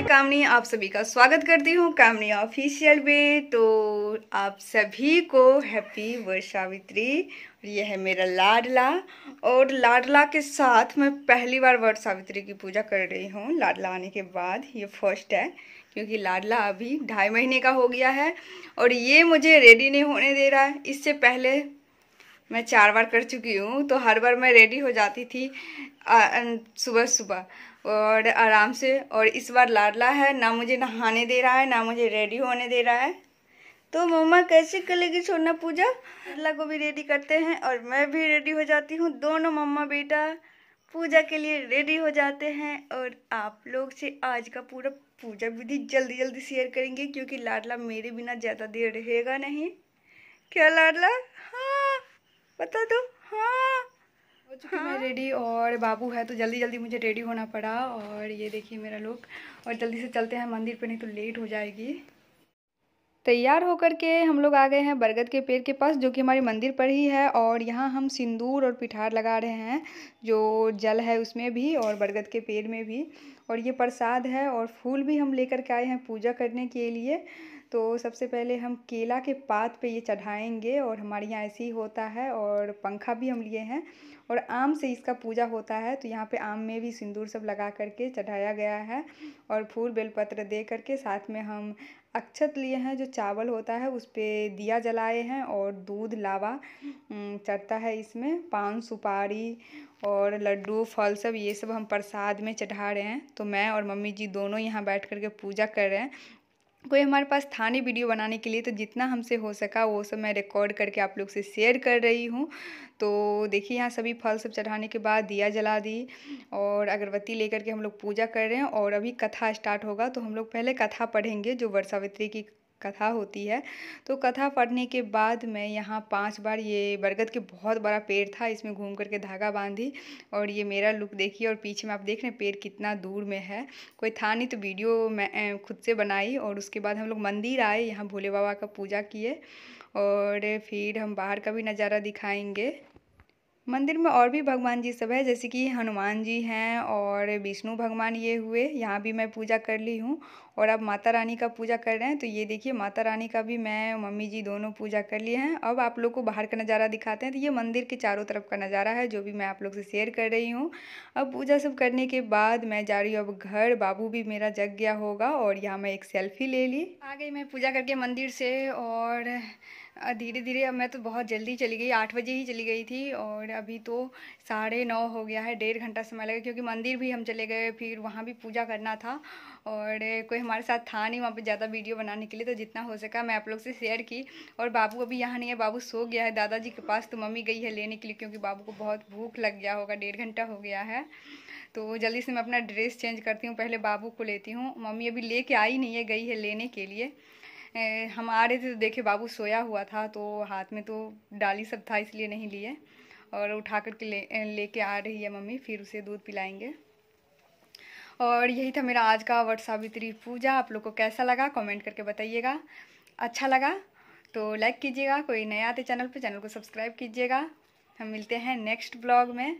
मैं कामनी आप सभी का स्वागत करती हूँ कामनी ऑफिशियल वे तो आप सभी को हैप्पी वर्षावित्री यह है मेरा लाडला और लाडला के साथ मैं पहली बार वर्षावित्री की पूजा कर रही हूँ लाडला आने के बाद ये फर्स्ट है क्योंकि लाडला अभी ढाई महीने का हो गया है और ये मुझे रेडी नहीं होने दे रहा है इससे पहले मैं चार बार कर चुकी हूँ तो हर बार मैं रेडी हो जाती थी सुबह सुबह और आराम से और इस बार लाडला है ना मुझे नहाने दे रहा है ना मुझे रेडी होने दे रहा है तो मम्मा कैसे करेगी सोना पूजा लाडला को भी रेडी करते हैं और मैं भी रेडी हो जाती हूँ दोनों मम्मा बेटा पूजा के लिए रेडी हो जाते हैं और आप लोग से आज का पूरा पूजा विधि जल्दी जल्दी शेयर करेंगे क्योंकि लाडला मेरे बिना ज़्यादा देर रहेगा नहीं क्या लाडला हाँ बता दो हाँ हो चुकी हाँ? मैं रेडी और बाबू है तो जल्दी जल्दी मुझे रेडी होना पड़ा और ये देखिए मेरा लुक और जल्दी से चलते हैं मंदिर पर नहीं तो लेट हो जाएगी तैयार होकर के हम लोग आ गए हैं बरगद के पेड़ के पास जो कि हमारे मंदिर पर ही है और यहाँ हम सिंदूर और पिठार लगा रहे हैं जो जल है उसमें भी और बरगद के पेड़ में भी और ये प्रसाद है और फूल भी हम लेकर के आए हैं पूजा करने के लिए तो सबसे पहले हम केला के पात पे ये चढ़ाएंगे और हमारे यहाँ ऐसे ही होता है और पंखा भी हम लिए हैं और आम से इसका पूजा होता है तो यहाँ पे आम में भी सिंदूर सब लगा करके चढ़ाया गया है और फूल बेलपत्र दे करके साथ में हम अक्षत लिए हैं जो चावल होता है उस पर दिया जलाए हैं और दूध लावा चढ़ता है इसमें पान सुपारी और लड्डू फल सब ये सब हम प्रसाद में चढ़ा रहे हैं तो मैं और मम्मी जी दोनों यहाँ बैठ करके पूजा कर रहे हैं कोई हमारे पास था नहीं वीडियो बनाने के लिए तो जितना हमसे हो सका वो सब मैं रिकॉर्ड करके आप लोग से शेयर कर रही हूँ तो देखिए यहाँ सभी फल सब चढ़ाने के बाद दिया जला दी और अगरबत्ती लेकर के हम लोग पूजा कर रहे हैं और अभी कथा स्टार्ट होगा तो हम लोग पहले कथा पढ़ेंगे जो वर्षावित्री की कथा होती है तो कथा पढ़ने के बाद मैं यहाँ पांच बार ये बरगद के बहुत बड़ा पेड़ था इसमें घूम करके धागा बांधी और ये मेरा लुक देखिए और पीछे में आप देख रहे हैं पेड़ कितना दूर में है कोई था नहीं तो वीडियो मैं खुद से बनाई और उसके बाद हम लोग मंदिर आए यहाँ भोले बाबा का पूजा किए और फिर हम बाहर का भी नज़ारा दिखाएंगे मंदिर में और भी भगवान जी सब है जैसे कि हनुमान जी हैं और विष्णु भगवान ये हुए यहाँ भी मैं पूजा कर ली हूँ और अब माता रानी का पूजा कर रहे हैं तो ये देखिए माता रानी का भी मैं मम्मी जी दोनों पूजा कर लिए हैं अब आप लोग को बाहर का नज़ारा दिखाते हैं तो ये मंदिर के चारों तरफ का नज़ारा है जो भी मैं आप लोग से शेयर कर रही हूँ अब पूजा सब करने के बाद मैं जा रही हूँ अब घर बाबू भी मेरा जग गया होगा और यहाँ मैं एक सेल्फी ले ली आ गई मैं पूजा करके मंदिर से और धीरे धीरे अब मैं तो बहुत जल्दी चली गई आठ बजे ही चली गई थी और अभी तो साढ़े नौ हो गया है डेढ़ घंटा समय लगा क्योंकि मंदिर भी हम चले गए फिर वहाँ भी पूजा करना था और कोई हमारे साथ था नहीं वहाँ पे ज़्यादा वीडियो बनाने के लिए तो जितना हो सका मैं आप लोग से शेयर की और बाबू अभी यहाँ नहीं है बाबू सो गया है दादाजी के पास तो मम्मी गई है लेने के लिए क्योंकि बाबू को बहुत भूख लग गया होगा डेढ़ घंटा हो गया है तो जल्दी से मैं अपना ड्रेस चेंज करती हूँ पहले बाबू को लेती हूँ मम्मी अभी ले आई नहीं है गई है लेने के लिए हम आ रहे थे तो देखे बाबू सोया हुआ था तो हाथ में तो डाली सब था इसलिए नहीं लिए और उठा करके ले लेके आ रही है मम्मी फिर उसे दूध पिलाएंगे और यही था मेरा आज का वट सावित्री पूजा आप लोग को कैसा लगा कमेंट करके बताइएगा अच्छा लगा तो लाइक कीजिएगा कोई नया आते चैनल पे चैनल को सब्सक्राइब कीजिएगा हम मिलते हैं नेक्स्ट ब्लॉग में